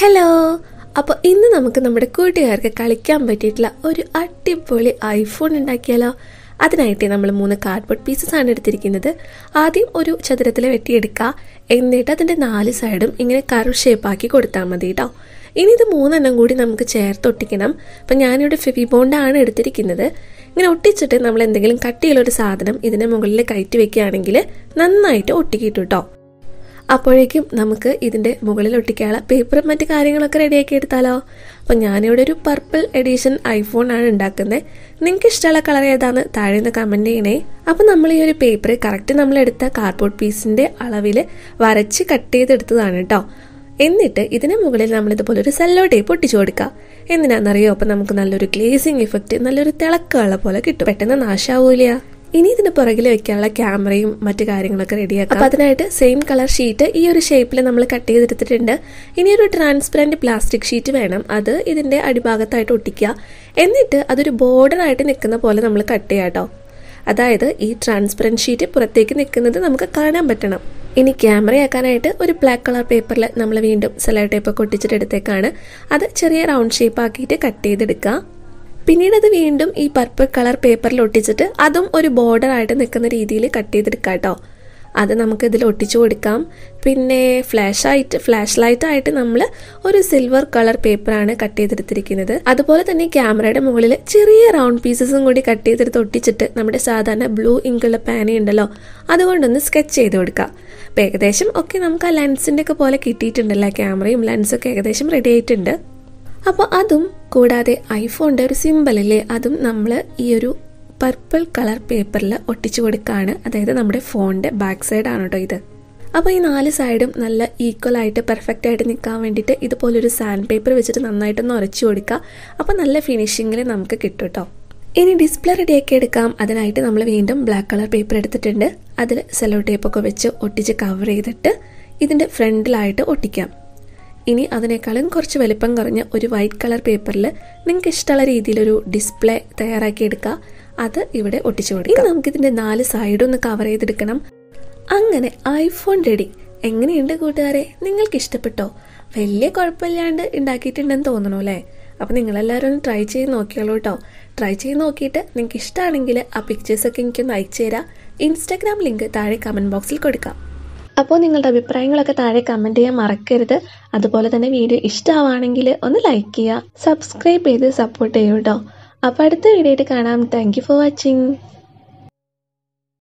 hello അപ്പോൾ ഇന്ന് നമുക്ക് നമ്മുടെ കൂട്ടുകാർക്ക് കളിക്കാൻ പറ്റിയിട്ടുള്ള ഒരു അടിപൊളി ഐഫോൺ ഉണ്ടാക്കിയാലോ അതിനായിട്ട് നമ്മൾ മൂന്ന് കാർഡ്ബോർഡ് പീസസ് ആണ് എടുത്തിരിക്കുന്നത് ആദ്യം ഒരു ചതുരത്തിൽ വെട്ടിയെടുക്കുക എന്നിട്ട് അതിൻ്റെ നാല് സൈഡും ഇങ്ങനെ ഷേപ്പ് ഷേപ്പാക്കി കൊടുത്താൽ മതി കേട്ടോ ഇനി ഇത് മൂന്നെണ്ണം കൂടി നമുക്ക് ചേർത്തൊട്ടിക്കണം അപ്പം ഞാനിവിടെ ഫിബി ബോണ്ടാണ് എടുത്തിരിക്കുന്നത് ഇങ്ങനെ ഒട്ടിച്ചിട്ട് നമ്മൾ എന്തെങ്കിലും കട്ടിയുള്ള ഒരു സാധനം ഇതിൻ്റെ മുകളിൽ കയറ്റി വെക്കുകയാണെങ്കിൽ നന്നായിട്ട് ഒട്ടിക്കിട്ടു കേട്ടോ അപ്പോഴേക്കും നമുക്ക് ഇതിൻ്റെ മുകളിൽ ഒട്ടിക്കാനുള്ള പേപ്പറും മറ്റു കാര്യങ്ങളൊക്കെ റെഡിയാക്കി എടുത്താലോ അപ്പം ഞാനിവിടെ ഒരു പർപ്പിൾ എഡിഷൻ ഐഫോണാണ് ഉണ്ടാക്കുന്നത് നിങ്ങൾക്ക് ഇഷ്ടമുള്ള കളർ ഏതാണ് താഴെ നിന്ന് കമൻറ്റ് ചെയ്യണേ അപ്പോൾ നമ്മൾ ഈ ഒരു പേപ്പർ കറക്റ്റ് നമ്മളെടുത്ത കാർഡ്ബോർഡ് പീസിൻ്റെ അളവിൽ വരച്ച് കട്ട് ചെയ്തെടുത്തതാണ് കേട്ടോ എന്നിട്ട് ഇതിന് മുകളിൽ നമ്മൾ ഇതുപോലെ ഒരു സെല്ലോ ടേപ്പ് ഒട്ടിച്ചു കൊടുക്കുക എന്തിനാണെന്നറിയോ അപ്പം നമുക്ക് നല്ലൊരു ഗ്ലേസിങ് ഇഫക്റ്റ് നല്ലൊരു തിളക്കമുള്ള പോലെ കിട്ടും പെട്ടെന്ന് നാശാവൂല ഇനി ഇതിന് പുറകിൽ വെക്കാനുള്ള ക്യാമറയും മറ്റു കാര്യങ്ങളൊക്കെ റെഡിയാക്കാം അപ്പൊ അതിനായിട്ട് സെയിം കളർ ഷീറ്റ് ഈ ഒരു ഷേപ്പിൽ നമ്മൾ കട്ട് ചെയ്തെടുത്തിട്ടുണ്ട് ഇനി ഒരു ട്രാൻസ്പെറൻറ്റ് പ്ലാസ്റ്റിക് ഷീറ്റ് വേണം അത് ഇതിന്റെ അടിഭാഗത്തായിട്ട് ഒട്ടിക്കുക എന്നിട്ട് അതൊരു ബോർഡറായിട്ട് നിൽക്കുന്ന പോലെ നമ്മൾ കട്ട് ചെയ്യാം കേട്ടോ അതായത് ഈ ട്രാൻസ്പെറന്റ് ഷീറ്റ് പുറത്തേക്ക് നിൽക്കുന്നത് നമുക്ക് കാണാൻ പറ്റണം ഇനി ക്യാമറയാക്കാനായിട്ട് ഒരു ബ്ലാക്ക് കളർ പേപ്പറിൽ നമ്മൾ വീണ്ടും സെലോ ഒക്കെ ഒട്ടിച്ചിട്ട് എടുത്തേക്കാണ് അത് ചെറിയ റൗണ്ട് ഷേപ്പ് ആക്കിയിട്ട് കട്ട് ചെയ്തെടുക്കുക പിന്നീട് അത് വീണ്ടും ഈ പർപ്പിൾ കളർ പേപ്പറിൽ ഒട്ടിച്ചിട്ട് അതും ഒരു ബോർഡർ ആയിട്ട് നിൽക്കുന്ന രീതിയിൽ കട്ട് ചെയ്തെടുക്കാം കേട്ടോ അത് നമുക്ക് ഇതിൽ ഒട്ടിച്ചു കൊടുക്കാം പിന്നെ ഫ്ലാഷ് ആയിട്ട് ഫ്ലാഷ് ലൈറ്റ് ആയിട്ട് നമ്മൾ ഒരു സിൽവർ കളർ പേപ്പറാണ് കട്ട് ചെയ്തെടുത്തിരിക്കുന്നത് അതുപോലെ തന്നെ ക്യാമറയുടെ മുകളിൽ ചെറിയ റൗണ്ട് പീസസും കൂടി കട്ട് ചെയ്തെടുത്ത് ഒട്ടിച്ചിട്ട് നമ്മുടെ സാധാരണ ബ്ലൂ ഇങ്കുള്ള പാനി ഉണ്ടല്ലോ അതുകൊണ്ടൊന്ന് സ്കെച്ച് ചെയ്ത് കൊടുക്കാം അപ്പം ഏകദേശം ഒക്കെ നമുക്ക് ആ ലെൻസിൻ്റെ ഒക്കെ പോലെ കിട്ടിയിട്ടുണ്ടല്ലോ ക്യാമറയും ലെൻസൊക്കെ ഏകദേശം റെഡി ആയിട്ടുണ്ട് അപ്പോൾ അതും കൂടാതെ ഐഫോണിൻ്റെ ഒരു സിമ്പിളല്ലേ അതും നമ്മൾ ഈ ഒരു പർപ്പിൾ കളർ പേപ്പറിൽ ഒട്ടിച്ചു കൊടുക്കുകയാണ് അതായത് നമ്മുടെ ഫോണിൻ്റെ ബാക്ക് സൈഡാണ് കേട്ടോ ഇത് അപ്പോൾ ഈ നാല് സൈഡും നല്ല ഈക്വൽ ആയിട്ട് പെർഫെക്റ്റ് ആയിട്ട് നിൽക്കാൻ വേണ്ടിയിട്ട് ഇതുപോലൊരു സാൻഡ് പേപ്പർ വെച്ചിട്ട് നന്നായിട്ടൊന്ന് ഉരച്ചു കൊടുക്കുക അപ്പോൾ നല്ല ഫിനിഷിങ്ങിൽ നമുക്ക് കിട്ടും കേട്ടോ ഇനി ഡിസ്പ്ലേ റെഡിയാക്കി എടുക്കാം അതിനായിട്ട് നമ്മൾ വീണ്ടും ബ്ലാക്ക് കളർ പേപ്പർ എടുത്തിട്ടുണ്ട് അതിൽ സെലോ ടേപ്പൊക്കെ വെച്ച് ഒട്ടിച്ച് കവർ ചെയ്തിട്ട് ഇതിൻ്റെ ഫ്രണ്ടിലായിട്ട് ഒട്ടിക്കാം ഇനി അതിനേക്കാളും കുറച്ച് വലിപ്പം കുറഞ്ഞ ഒരു വൈറ്റ് കളർ പേപ്പറിൽ നിങ്ങൾക്ക് ഇഷ്ടമുള്ള രീതിയിലൊരു ഡിസ്പ്ലേ തയ്യാറാക്കി എടുക്കുക അത് ഇവിടെ ഒട്ടിച്ചു കൊടുക്കുക നമുക്ക് ഇതിന്റെ നാല് സൈഡും ഒന്ന് കവർ ചെയ്തെടുക്കണം അങ്ങനെ ഐഫോൺ റെഡി എങ്ങനെയുണ്ട് കൂട്ടുകാരെ നിങ്ങൾക്ക് ഇഷ്ടപ്പെട്ടോ വലിയ കുഴപ്പമില്ലാണ്ട് ഉണ്ടാക്കിയിട്ടുണ്ടെന്ന് തോന്നണു അല്ലേ അപ്പോൾ നിങ്ങളെല്ലാവരും ഒന്ന് ട്രൈ ചെയ്ത് നോക്കിയോളൂ കേട്ടോ ട്രൈ ചെയ്ത് നോക്കിയിട്ട് നിങ്ങൾക്ക് ഇഷ്ടമാണെങ്കിൽ ആ പിക്ചേഴ്സൊക്കെ എനിക്കൊന്ന് അയച്ചു തരാം ഇൻസ്റ്റാഗ്രാം ലിങ്ക് താഴെ കമൻറ്റ് ബോക്സിൽ കൊടുക്കാം അപ്പോൾ നിങ്ങളുടെ അഭിപ്രായങ്ങളൊക്കെ താഴെ കമൻറ്റ് ചെയ്യാൻ മറക്കരുത് അതുപോലെ തന്നെ വീഡിയോ ഇഷ്ടമാവാണെങ്കിൽ ഒന്ന് ലൈക്ക് ചെയ്യുക സബ്സ്ക്രൈബ് ചെയ്ത് സപ്പോർട്ട് ചെയ്യൂ കേട്ടോ അപ്പോൾ അടുത്ത വീഡിയോ ആയിട്ട് കാണാം താങ്ക് ഫോർ വാച്ചിങ്